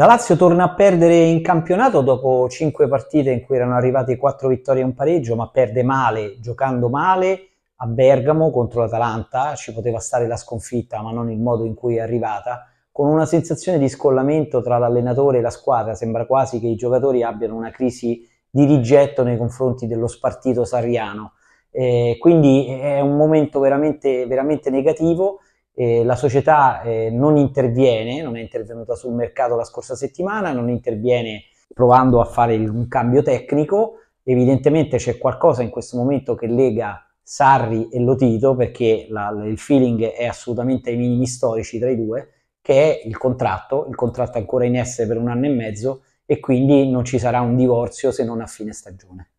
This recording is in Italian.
La Lazio torna a perdere in campionato dopo 5 partite in cui erano arrivate 4 vittorie e un pareggio, ma perde male, giocando male a Bergamo contro l'Atalanta, ci poteva stare la sconfitta, ma non il modo in cui è arrivata, con una sensazione di scollamento tra l'allenatore e la squadra, sembra quasi che i giocatori abbiano una crisi di rigetto nei confronti dello spartito sarriano. Eh, quindi è un momento veramente, veramente negativo eh, la società eh, non interviene, non è intervenuta sul mercato la scorsa settimana, non interviene provando a fare un cambio tecnico. Evidentemente c'è qualcosa in questo momento che lega Sarri e Lotito, perché la, il feeling è assolutamente ai minimi storici tra i due, che è il contratto, il contratto è ancora in essere per un anno e mezzo e quindi non ci sarà un divorzio se non a fine stagione.